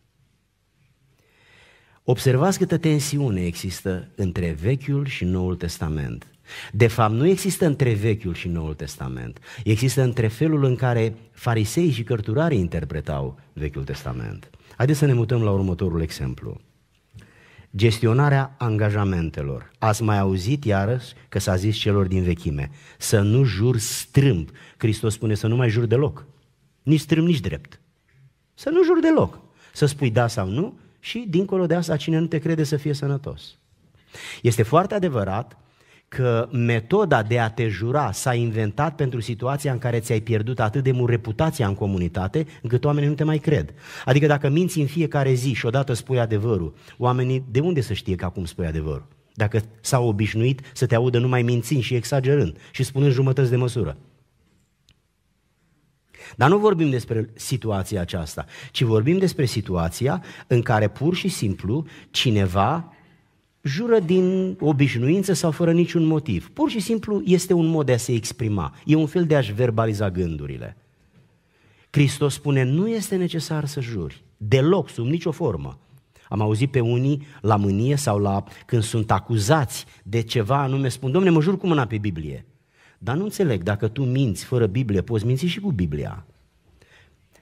S1: Observați câtă tensiune există între Vechiul și Noul Testament. De fapt, nu există între Vechiul și Noul Testament. Există între felul în care farisei și cărturarii interpretau Vechiul Testament. Haideți să ne mutăm la următorul exemplu. Gestionarea angajamentelor. Ați mai auzit iarăși că s-a zis celor din vechime, să nu jur strâmb. Hristos spune să nu mai jur deloc. Nici strâmb, nici drept. Să nu jur deloc. Să spui da sau nu și dincolo de asta cine nu te crede să fie sănătos. Este foarte adevărat că metoda de a te jura s-a inventat pentru situația în care ți-ai pierdut atât de mult reputația în comunitate, încât oamenii nu te mai cred. Adică dacă minți în fiecare zi și odată spui adevărul, oamenii de unde să știe că acum spui adevărul? Dacă s-au obișnuit să te audă numai mințind și exagerând și spunând jumătăți de măsură. Dar nu vorbim despre situația aceasta, ci vorbim despre situația în care pur și simplu cineva jură din obișnuință sau fără niciun motiv. Pur și simplu este un mod de a se exprima, e un fel de a-și verbaliza gândurile. Hristos spune, nu este necesar să juri, deloc, sub nicio formă. Am auzit pe unii la mânie sau la când sunt acuzați de ceva anume, spun, domne, mă jur cu mâna pe Biblie. Dar nu înțeleg, dacă tu minți fără Biblie, poți minți și cu Biblia.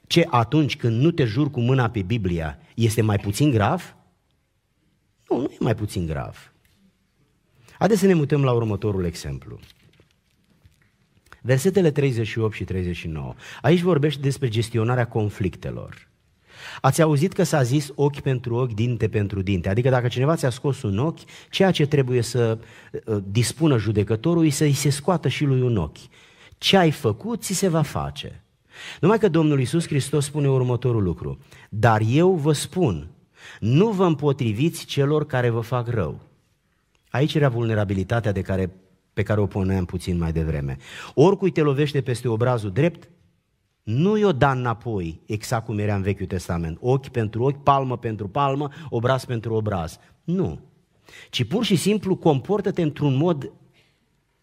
S1: Ce atunci când nu te jur cu mâna pe Biblia, este mai puțin grav? Nu, nu e mai puțin grav. Haideți să ne mutăm la următorul exemplu. Versetele 38 și 39. Aici vorbește despre gestionarea conflictelor. Ați auzit că s-a zis ochi pentru ochi, dinte pentru dinte. Adică dacă cineva ți-a scos un ochi, ceea ce trebuie să ă, dispună judecătorul e să-i se scoată și lui un ochi. Ce ai făcut, ți se va face. Numai că Domnul Iisus Hristos spune următorul lucru. Dar eu vă spun, nu vă împotriviți celor care vă fac rău. Aici era vulnerabilitatea de care, pe care o puneam puțin mai devreme. Oricui te lovește peste obrazul drept, nu i-o da înapoi, exact cum era în Vechiul Testament. Ochi pentru ochi, palmă pentru palmă, obraz pentru obraz. Nu. Ci pur și simplu comportă-te într-un mod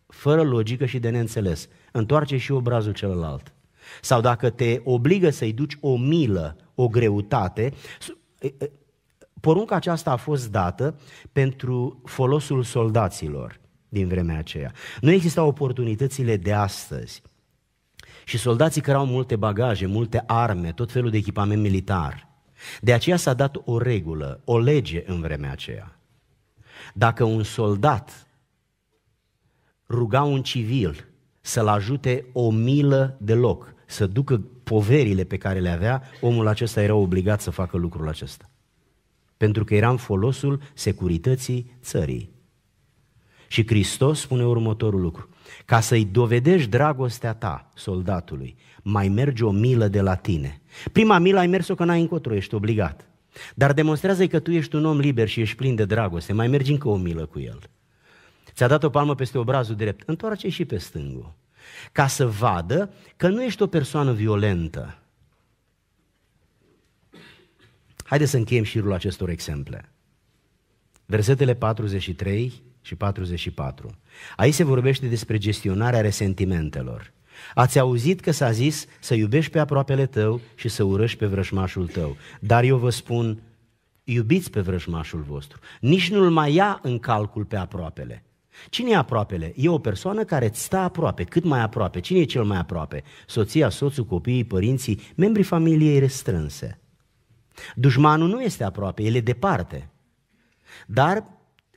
S1: fără logică și de neînțeles. Întoarce și obrazul celălalt. Sau dacă te obligă să-i duci o milă, o greutate, Porunca aceasta a fost dată pentru folosul soldaților din vremea aceea. Nu existau oportunitățile de astăzi. Și soldații care au multe bagaje, multe arme, tot felul de echipament militar. De aceea s-a dat o regulă, o lege în vremea aceea. Dacă un soldat ruga un civil să-l ajute o milă de loc, să ducă poverile pe care le avea, omul acesta era obligat să facă lucrul acesta pentru că era în folosul securității țării. Și Hristos spune următorul lucru. Ca să-i dovedești dragostea ta, soldatului, mai merge o milă de la tine. Prima milă ai mers-o că n-ai încotro, ești obligat. Dar demonstrează că tu ești un om liber și ești plin de dragoste. Mai mergi încă o milă cu el. Ți-a dat o palmă peste obrazul drept. Întoarce și pe stângul. Ca să vadă că nu ești o persoană violentă. Haideți să încheiem șirul acestor exemple. Versetele 43 și 44. Aici se vorbește despre gestionarea resentimentelor. Ați auzit că s-a zis să iubești pe aproapele tău și să urăști pe vrăjmașul tău. Dar eu vă spun, iubiți pe vrăjmașul vostru. Nici nu-l mai ia în calcul pe aproapele. Cine e aproapele? E o persoană care îți stă aproape, cât mai aproape. Cine e cel mai aproape? Soția, soțul, copiii, părinții, membrii familiei restrânse. Dușmanul nu este aproape, el e departe. Dar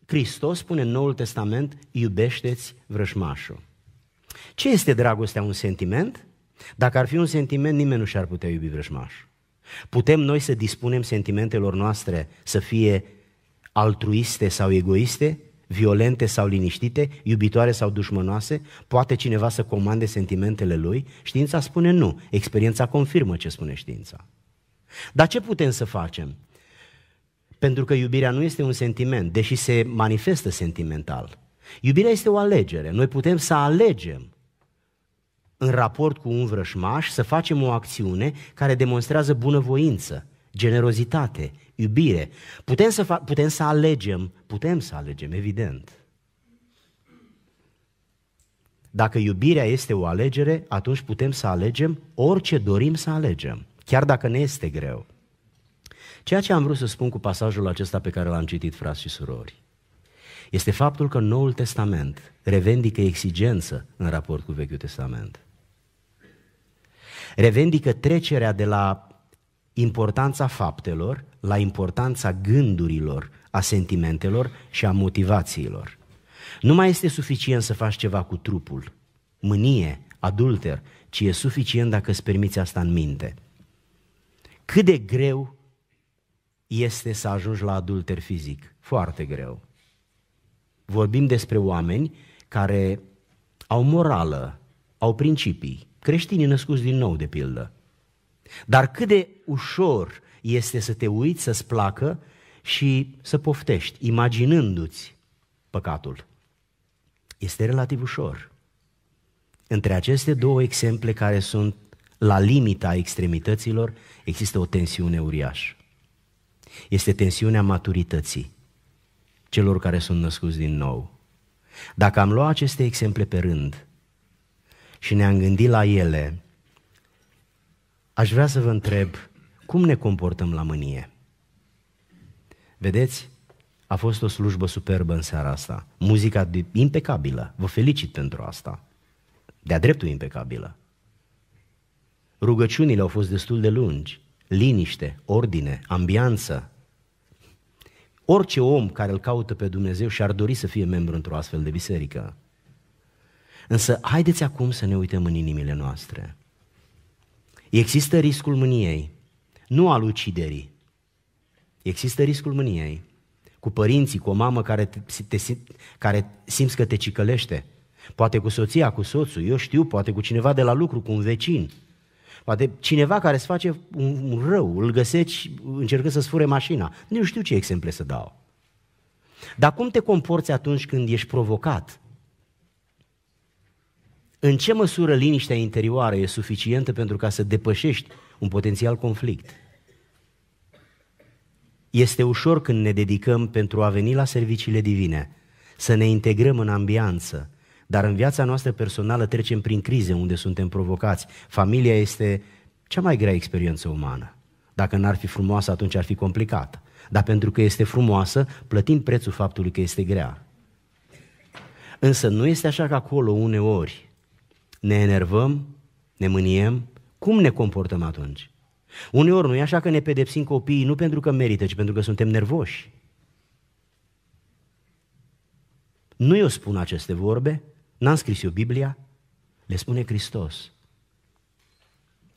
S1: Hristos spune în Noul Testament, iubește-ți vrăjmașul. Ce este dragostea un sentiment? Dacă ar fi un sentiment, nimeni nu și-ar putea iubi vrăjmașul. Putem noi să dispunem sentimentelor noastre să fie altruiste sau egoiste, violente sau liniștite, iubitoare sau dușmănoase? Poate cineva să comande sentimentele lui? Știința spune nu, experiența confirmă ce spune știința. Dar ce putem să facem? Pentru că iubirea nu este un sentiment, deși se manifestă sentimental. Iubirea este o alegere. Noi putem să alegem în raport cu un vrășmaș să facem o acțiune care demonstrează bunăvoință, generozitate, iubire. Putem să, fa- putem să alegem, putem să alegem, evident. Dacă iubirea este o alegere, atunci putem să alegem orice dorim să alegem chiar dacă ne este greu. Ceea ce am vrut să spun cu pasajul acesta pe care l-am citit, frați și surori, este faptul că Noul Testament revendică exigență în raport cu Vechiul Testament. Revendică trecerea de la importanța faptelor la importanța gândurilor, a sentimentelor și a motivațiilor. Nu mai este suficient să faci ceva cu trupul, mânie, adulter, ci e suficient dacă îți permiți asta în minte – cât de greu este să ajungi la adulter fizic. Foarte greu. Vorbim despre oameni care au morală, au principii, creștini născuți din nou, de pildă. Dar cât de ușor este să te uiți, să-ți placă și să poftești, imaginându-ți păcatul. Este relativ ușor. Între aceste două exemple care sunt la limita extremităților, există o tensiune uriașă. Este tensiunea maturității celor care sunt născuți din nou. Dacă am luat aceste exemple pe rând și ne-am gândit la ele, aș vrea să vă întreb cum ne comportăm la mânie. Vedeți, a fost o slujbă superbă în seara asta. Muzica impecabilă. Vă felicit pentru asta. De-a dreptul impecabilă. Rugăciunile au fost destul de lungi. Liniște, ordine, ambianță. Orice om care îl caută pe Dumnezeu și-ar dori să fie membru într-o astfel de biserică. Însă, haideți acum să ne uităm în inimile noastre. Există riscul mâniei, nu al uciderii. Există riscul mâniei. Cu părinții, cu o mamă care, te, te, care simți că te cicălește. Poate cu soția, cu soțul, eu știu, poate cu cineva de la lucru, cu un vecin. Poate cineva care îți face un rău, îl găsești încercând să-ți fure mașina. Nu știu ce exemple să dau. Dar cum te comporți atunci când ești provocat? În ce măsură liniștea interioară e suficientă pentru ca să depășești un potențial conflict? Este ușor când ne dedicăm pentru a veni la serviciile divine, să ne integrăm în ambianță, dar în viața noastră personală trecem prin crize unde suntem provocați. Familia este cea mai grea experiență umană. Dacă n-ar fi frumoasă, atunci ar fi complicată. Dar pentru că este frumoasă, plătim prețul faptului că este grea. Însă nu este așa că acolo uneori ne enervăm, ne mâniem. Cum ne comportăm atunci? Uneori nu e așa că ne pedepsim copiii nu pentru că merită, ci pentru că suntem nervoși. Nu eu spun aceste vorbe, N-am scris eu Biblia, le spune Hristos.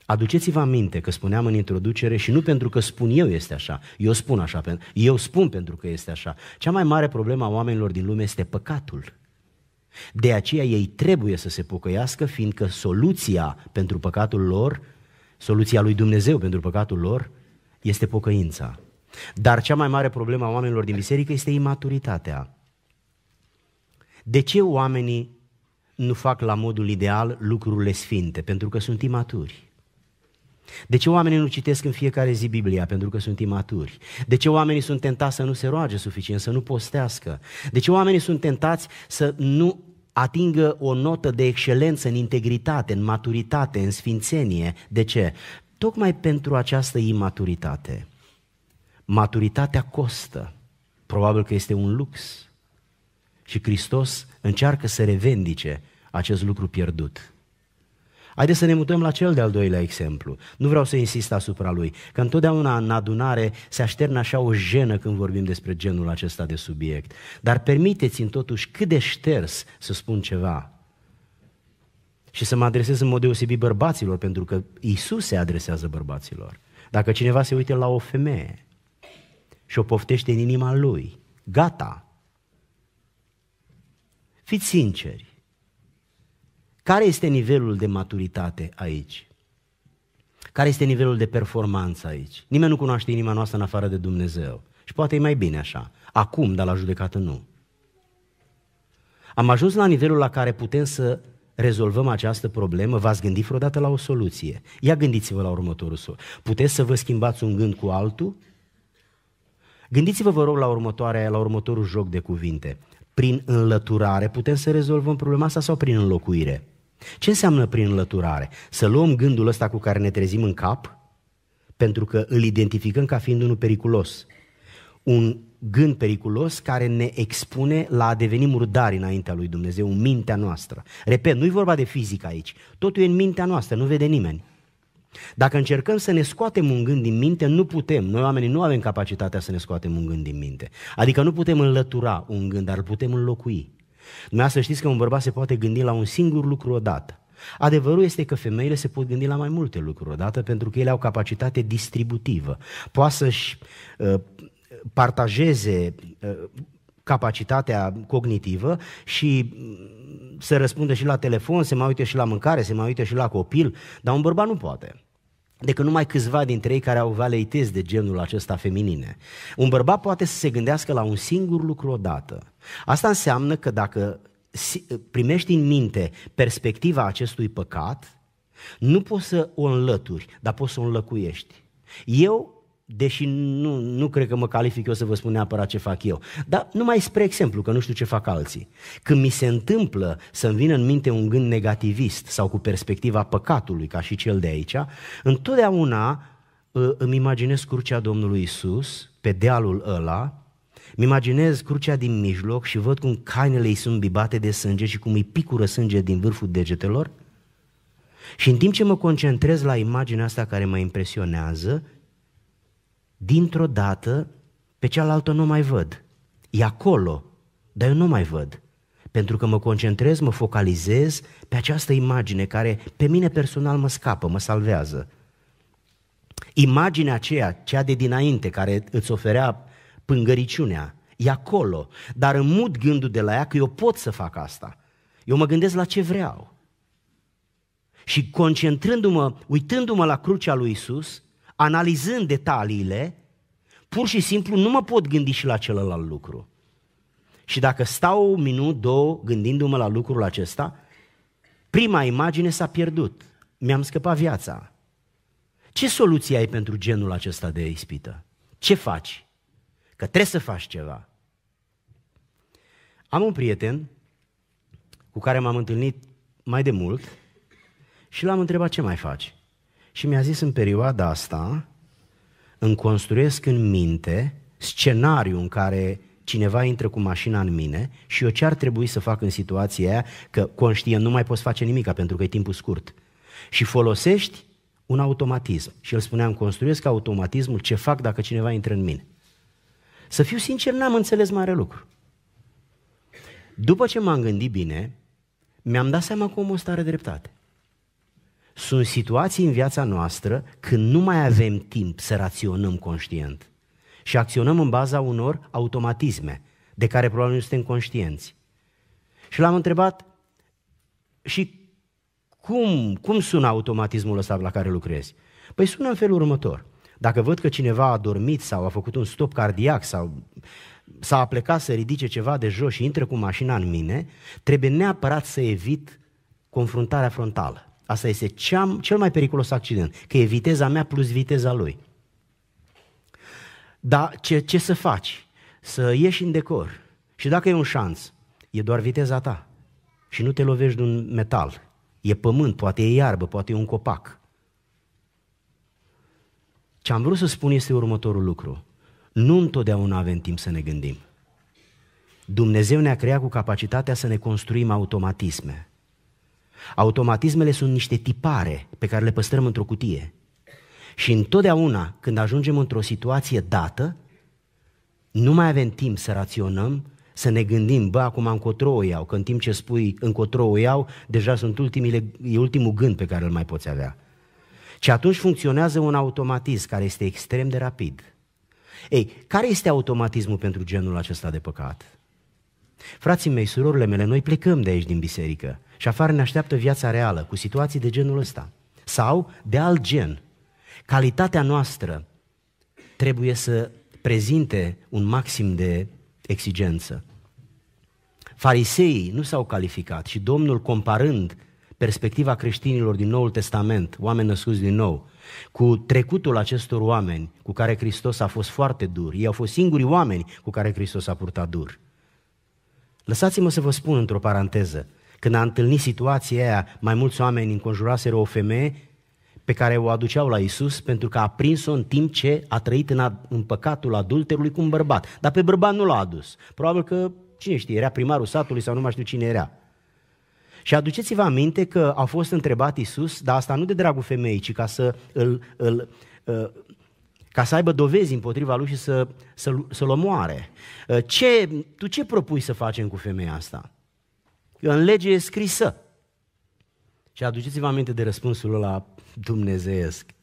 S1: Aduceți-vă aminte că spuneam în introducere și nu pentru că spun eu este așa, eu spun așa, eu spun pentru că este așa. Cea mai mare problemă a oamenilor din lume este păcatul. De aceea ei trebuie să se pocăiască, fiindcă soluția pentru păcatul lor, soluția lui Dumnezeu pentru păcatul lor, este pocăința. Dar cea mai mare problemă a oamenilor din biserică este imaturitatea. De ce oamenii nu fac la modul ideal lucrurile sfinte, pentru că sunt imaturi. De ce oamenii nu citesc în fiecare zi Biblia? Pentru că sunt imaturi. De ce oamenii sunt tentați să nu se roage suficient, să nu postească? De ce oamenii sunt tentați să nu atingă o notă de excelență în integritate, în maturitate, în sfințenie? De ce? Tocmai pentru această imaturitate. Maturitatea costă. Probabil că este un lux și Hristos încearcă să revendice acest lucru pierdut. Haideți să ne mutăm la cel de-al doilea exemplu. Nu vreau să insist asupra lui, că întotdeauna în adunare se așternă așa o jenă când vorbim despre genul acesta de subiect. Dar permiteți-mi totuși cât de șters să spun ceva. Și să mă adresez în mod deosebit bărbaților, pentru că Isus se adresează bărbaților. Dacă cineva se uită la o femeie și o poftește în inima lui, gata, Fiți sinceri. Care este nivelul de maturitate aici? Care este nivelul de performanță aici? Nimeni nu cunoaște inima noastră în afară de Dumnezeu. Și poate e mai bine așa. Acum, dar la judecată nu. Am ajuns la nivelul la care putem să rezolvăm această problemă, v-ați gândit vreodată la o soluție. Ia gândiți-vă la următorul sol. Puteți să vă schimbați un gând cu altul? Gândiți-vă, vă rog, la, următoarea, la următorul joc de cuvinte prin înlăturare putem să rezolvăm problema asta sau prin înlocuire? Ce înseamnă prin înlăturare? Să luăm gândul ăsta cu care ne trezim în cap, pentru că îl identificăm ca fiind unul periculos. Un gând periculos care ne expune la a deveni murdari înaintea lui Dumnezeu, în mintea noastră. Repet, nu-i vorba de fizică aici. Totul e în mintea noastră, nu vede nimeni. Dacă încercăm să ne scoatem un gând din minte, nu putem. Noi oamenii nu avem capacitatea să ne scoatem un gând din minte. Adică nu putem înlătura un gând, dar îl putem înlocui. să știți că un bărbat se poate gândi la un singur lucru odată. Adevărul este că femeile se pot gândi la mai multe lucruri odată pentru că ele au capacitate distributivă. Poate să-și uh, partajeze uh, capacitatea cognitivă și mm, se răspunde și la telefon, se mai uite și la mâncare, se mai uite și la copil, dar un bărbat nu poate decât numai câțiva dintre ei care au valeități de genul acesta feminine. Un bărbat poate să se gândească la un singur lucru odată. Asta înseamnă că dacă primești în minte perspectiva acestui păcat, nu poți să o înlături, dar poți să o înlăcuiești. Eu deși nu, nu cred că mă calific eu să vă spun neapărat ce fac eu, dar numai spre exemplu, că nu știu ce fac alții. Când mi se întâmplă să-mi vină în minte un gând negativist sau cu perspectiva păcatului, ca și cel de aici, întotdeauna uh, îmi imaginez crucea Domnului Isus pe dealul ăla, îmi imaginez crucea din mijloc și văd cum cainele îi sunt bibate de sânge și cum îi picură sânge din vârful degetelor. Și în timp ce mă concentrez la imaginea asta care mă impresionează, dintr-o dată pe cealaltă nu mai văd. E acolo, dar eu nu mai văd. Pentru că mă concentrez, mă focalizez pe această imagine care pe mine personal mă scapă, mă salvează. Imaginea aceea, cea de dinainte, care îți oferea pângăriciunea, e acolo, dar îmi mut gândul de la ea că eu pot să fac asta. Eu mă gândesc la ce vreau. Și concentrându-mă, uitându-mă la crucea lui Isus, analizând detaliile, pur și simplu nu mă pot gândi și la celălalt lucru. Și dacă stau un minut, două, gândindu-mă la lucrul acesta, prima imagine s-a pierdut. Mi-am scăpat viața. Ce soluție ai pentru genul acesta de ispită? Ce faci? Că trebuie să faci ceva. Am un prieten cu care m-am întâlnit mai de mult și l-am întrebat ce mai faci. Și mi-a zis în perioada asta, îmi construiesc în minte scenariul în care cineva intră cu mașina în mine și eu ce ar trebui să fac în situația aia, că conștient nu mai poți face nimic pentru că e timpul scurt. Și folosești un automatism. Și el spunea, îmi construiesc automatismul, ce fac dacă cineva intră în mine. Să fiu sincer, n-am înțeles mare lucru. După ce m-am gândit bine, mi-am dat seama că omul ăsta are dreptate. Sunt situații în viața noastră când nu mai avem timp să raționăm conștient și acționăm în baza unor automatisme de care probabil nu suntem conștienți. Și l-am întrebat și cum, cum sună automatismul ăsta la care lucrezi? Păi sună în felul următor. Dacă văd că cineva a dormit sau a făcut un stop cardiac sau s-a plecat să ridice ceva de jos și intră cu mașina în mine, trebuie neapărat să evit confruntarea frontală. Asta este cea, cel mai periculos accident, că e viteza mea plus viteza lui. Dar ce, ce să faci? Să ieși în decor. Și dacă e un șans, e doar viteza ta. Și nu te lovești de un metal. E pământ, poate e iarbă, poate e un copac. Ce am vrut să spun este următorul lucru. Nu întotdeauna avem timp să ne gândim. Dumnezeu ne-a creat cu capacitatea să ne construim automatisme. Automatismele sunt niște tipare pe care le păstrăm într-o cutie. Și întotdeauna când ajungem într-o situație dată, nu mai avem timp să raționăm, să ne gândim, bă, acum încotro o iau, că în timp ce spui încotro o iau, deja sunt ultimile, e ultimul gând pe care îl mai poți avea. Și atunci funcționează un automatism care este extrem de rapid. Ei, care este automatismul pentru genul acesta de păcat? Frații mei, surorile mele, noi plecăm de aici din biserică și afară ne așteaptă viața reală, cu situații de genul ăsta. Sau de alt gen. Calitatea noastră trebuie să prezinte un maxim de exigență. Fariseii nu s-au calificat și Domnul, comparând perspectiva creștinilor din Noul Testament, oameni născuți din nou, cu trecutul acestor oameni cu care Hristos a fost foarte dur, ei au fost singurii oameni cu care Hristos a purtat dur. Lăsați-mă să vă spun într-o paranteză, când a întâlnit situația aia, mai mulți oameni înconjuraseră o femeie pe care o aduceau la Isus pentru că a prins-o în timp ce a trăit în, a, în păcatul adulterului cu un bărbat. Dar pe bărbat nu l-a adus. Probabil că, cine știe, era primarul satului sau nu mai știu cine era. Și aduceți-vă aminte că a fost întrebat Isus, dar asta nu de dragul femeii, ci ca să îl, îl, ă, ca să aibă dovezi împotriva lui și să, să, să-l omoare. Ă, ce, tu ce propui să facem cu femeia asta? În lege e scrisă. Și aduceți-vă aminte de răspunsul la dumnezeiesc.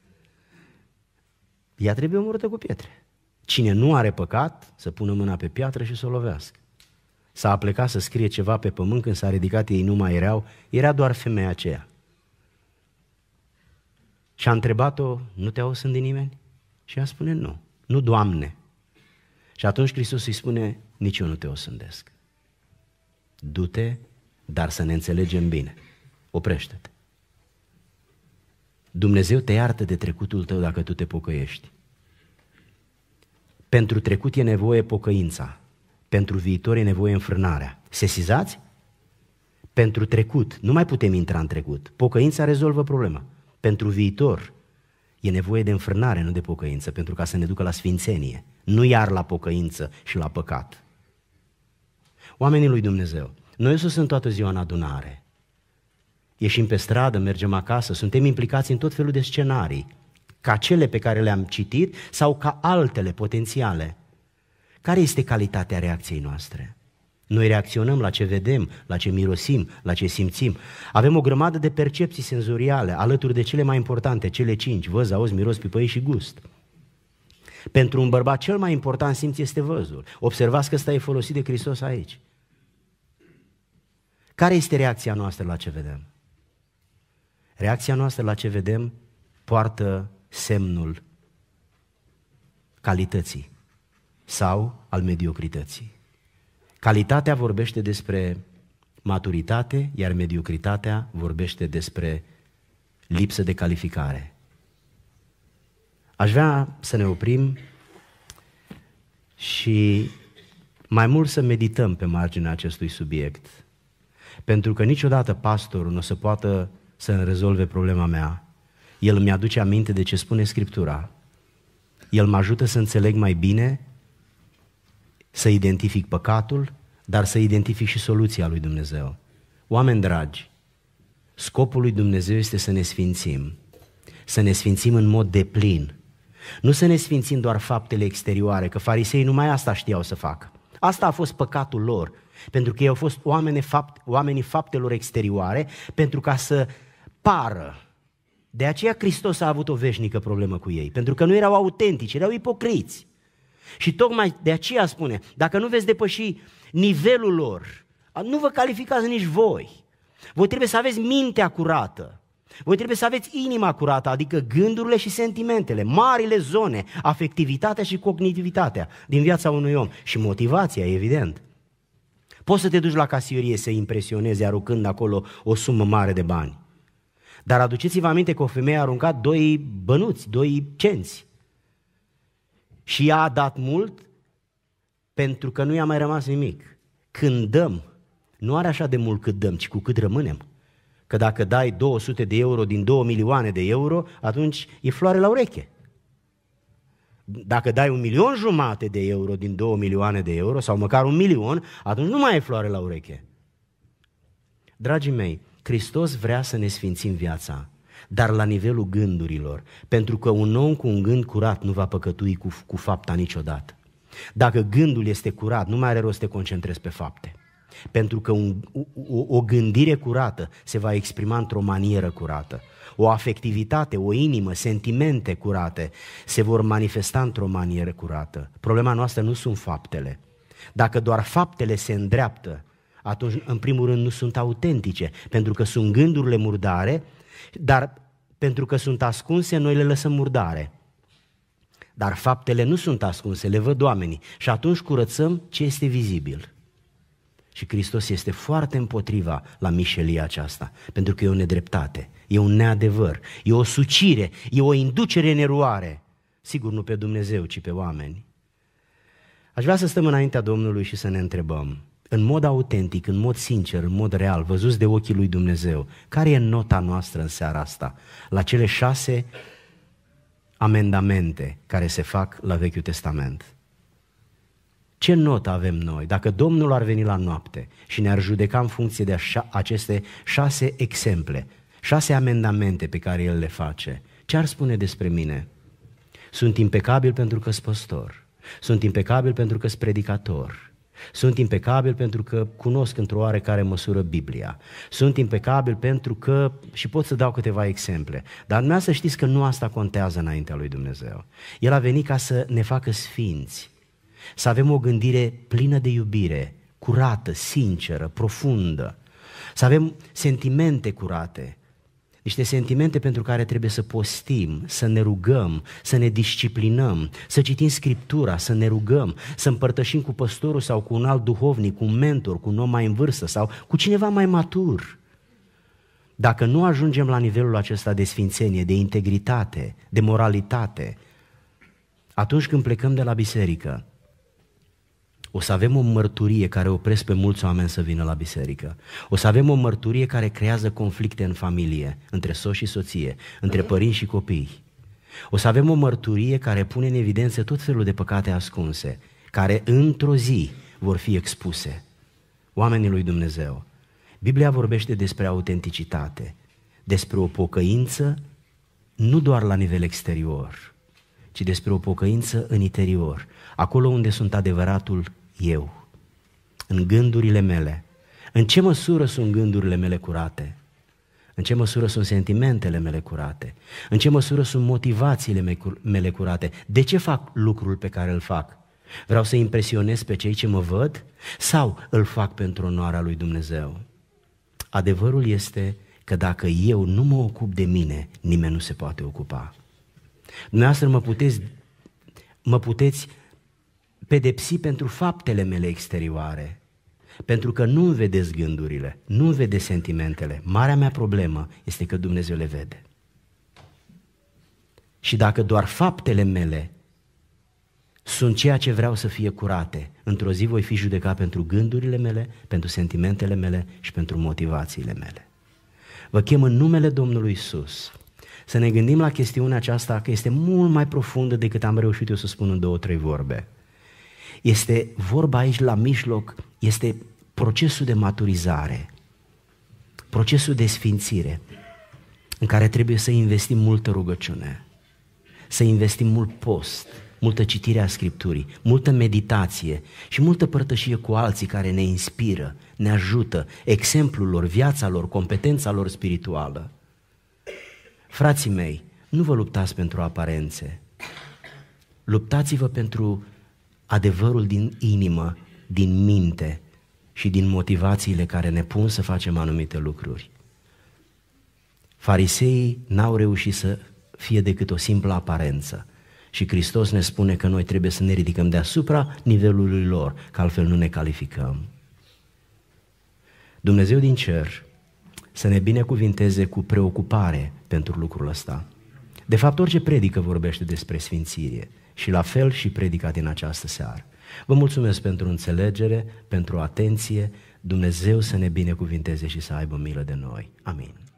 S1: Ea trebuie omorâtă cu pietre. Cine nu are păcat, să pună mâna pe piatră și să o lovească. S-a plecat să scrie ceva pe pământ, când s-a ridicat ei nu mai erau, era doar femeia aceea. Și a întrebat-o, nu te auzi din nimeni? Și ea spune, nu, nu, Doamne. Și atunci Hristos îi spune, nici eu nu te osândesc. Du-te dar să ne înțelegem bine. Oprește-te. Dumnezeu te iartă de trecutul tău dacă tu te pocăiești. Pentru trecut e nevoie pocăința. Pentru viitor e nevoie înfrânarea. Sesizați? Pentru trecut. Nu mai putem intra în trecut. Pocăința rezolvă problema. Pentru viitor e nevoie de înfrânare, nu de pocăință, pentru ca să ne ducă la sfințenie. Nu iar la pocăință și la păcat. Oamenii lui Dumnezeu, noi sunt toată ziua în adunare. Ieșim pe stradă, mergem acasă, suntem implicați în tot felul de scenarii, ca cele pe care le-am citit sau ca altele potențiale. Care este calitatea reacției noastre? Noi reacționăm la ce vedem, la ce mirosim, la ce simțim. Avem o grămadă de percepții senzoriale, alături de cele mai importante, cele cinci, văz, auzi, miros, pipăi și gust. Pentru un bărbat cel mai important simț este văzul. Observați că ăsta e folosit de Hristos aici. Care este reacția noastră la ce vedem? Reacția noastră la ce vedem poartă semnul calității sau al mediocrității. Calitatea vorbește despre maturitate, iar mediocritatea vorbește despre lipsă de calificare. Aș vrea să ne oprim și mai mult să medităm pe marginea acestui subiect pentru că niciodată pastorul nu o să poată să îmi rezolve problema mea. El mi aduce aminte de ce spune Scriptura. El mă ajută să înțeleg mai bine, să identific păcatul, dar să identific și soluția lui Dumnezeu. Oameni dragi, scopul lui Dumnezeu este să ne sfințim. Să ne sfințim în mod deplin. Nu să ne sfințim doar faptele exterioare, că farisei numai asta știau să facă. Asta a fost păcatul lor, pentru că ei au fost oameni fapt, oamenii faptelor exterioare, pentru ca să pară. De aceea Hristos a avut o veșnică problemă cu ei, pentru că nu erau autentici, erau ipocriți. Și tocmai de aceea spune, dacă nu veți depăși nivelul lor, nu vă calificați nici voi. Voi trebuie să aveți mintea curată. Voi trebuie să aveți inima curată, adică gândurile și sentimentele, marile zone, afectivitatea și cognitivitatea din viața unui om și motivația, evident. Poți să te duci la casierie să impresioneze aruncând acolo o sumă mare de bani. Dar aduceți-vă aminte că o femeie a aruncat doi bănuți, doi cenți. Și ea a dat mult pentru că nu i-a mai rămas nimic. Când dăm, nu are așa de mult cât dăm, ci cu cât rămânem. Că dacă dai 200 de euro din 2 milioane de euro, atunci e floare la ureche dacă dai un milion jumate de euro din două milioane de euro sau măcar un milion, atunci nu mai e floare la ureche. Dragii mei, Hristos vrea să ne sfințim viața, dar la nivelul gândurilor, pentru că un om cu un gând curat nu va păcătui cu, cu fapta niciodată. Dacă gândul este curat, nu mai are rost să te concentrezi pe fapte. Pentru că un, o, o gândire curată se va exprima într-o manieră curată o afectivitate, o inimă, sentimente curate se vor manifesta într-o manieră curată. Problema noastră nu sunt faptele. Dacă doar faptele se îndreaptă, atunci, în primul rând, nu sunt autentice, pentru că sunt gândurile murdare, dar pentru că sunt ascunse, noi le lăsăm murdare. Dar faptele nu sunt ascunse, le văd oamenii. Și atunci curățăm ce este vizibil. Și Hristos este foarte împotriva la mișelia aceasta, pentru că e o nedreptate e un neadevăr, e o sucire, e o inducere în eroare. Sigur, nu pe Dumnezeu, ci pe oameni. Aș vrea să stăm înaintea Domnului și să ne întrebăm, în mod autentic, în mod sincer, în mod real, văzut de ochii lui Dumnezeu, care e nota noastră în seara asta la cele șase amendamente care se fac la Vechiul Testament? Ce notă avem noi? Dacă Domnul ar veni la noapte și ne-ar judeca în funcție de așa, aceste șase exemple, șase amendamente pe care el le face. Ce ar spune despre mine? Sunt impecabil pentru că păstor. Sunt impecabil pentru că predicator. Sunt impecabil pentru că cunosc într-o oarecare măsură Biblia. Sunt impecabil pentru că, și pot să dau câteva exemple, dar nu să știți că nu asta contează înaintea lui Dumnezeu. El a venit ca să ne facă sfinți, să avem o gândire plină de iubire, curată, sinceră, profundă, să avem sentimente curate, niște sentimente pentru care trebuie să postim, să ne rugăm, să ne disciplinăm, să citim Scriptura, să ne rugăm, să împărtășim cu păstorul sau cu un alt duhovnic, cu un mentor, cu un om mai în vârstă sau cu cineva mai matur. Dacă nu ajungem la nivelul acesta de sfințenie, de integritate, de moralitate, atunci când plecăm de la biserică, o să avem o mărturie care opresc pe mulți oameni să vină la biserică. O să avem o mărturie care creează conflicte în familie, între soț și soție, între mhm. părinți și copii. O să avem o mărturie care pune în evidență tot felul de păcate ascunse, care într-o zi vor fi expuse. Oamenii lui Dumnezeu. Biblia vorbește despre autenticitate, despre o pocăință nu doar la nivel exterior, ci despre o pocăință în interior, acolo unde sunt adevăratul eu? În gândurile mele? În ce măsură sunt gândurile mele curate? În ce măsură sunt sentimentele mele curate? În ce măsură sunt motivațiile mele curate? De ce fac lucrul pe care îl fac? Vreau să impresionez pe cei ce mă văd? Sau îl fac pentru onoarea lui Dumnezeu? Adevărul este că dacă eu nu mă ocup de mine, nimeni nu se poate ocupa. Dumneavoastră mă puteți, mă puteți pedepsi pentru faptele mele exterioare. Pentru că nu vedeți gândurile, nu vedeți sentimentele. Marea mea problemă este că Dumnezeu le vede. Și dacă doar faptele mele sunt ceea ce vreau să fie curate, într-o zi voi fi judecat pentru gândurile mele, pentru sentimentele mele și pentru motivațiile mele. Vă chem în numele Domnului Isus să ne gândim la chestiunea aceasta că este mult mai profundă decât am reușit eu să spun în două, trei vorbe. Este vorba aici la mijloc, este procesul de maturizare, procesul de sfințire, în care trebuie să investim multă rugăciune, să investim mult post, multă citire a Scripturii, multă meditație și multă părtășie cu alții care ne inspiră, ne ajută, exemplul lor, viața lor, competența lor spirituală. Frații mei, nu vă luptați pentru aparențe. Luptați-vă pentru adevărul din inimă, din minte și din motivațiile care ne pun să facem anumite lucruri. Fariseii n-au reușit să fie decât o simplă aparență. Și Hristos ne spune că noi trebuie să ne ridicăm deasupra nivelului lor, că altfel nu ne calificăm. Dumnezeu din cer să ne binecuvinteze cu preocupare pentru lucrul ăsta. De fapt, orice predică vorbește despre sfințire și la fel și predica din această seară. Vă mulțumesc pentru înțelegere, pentru atenție. Dumnezeu să ne binecuvinteze și să aibă milă de noi. Amin.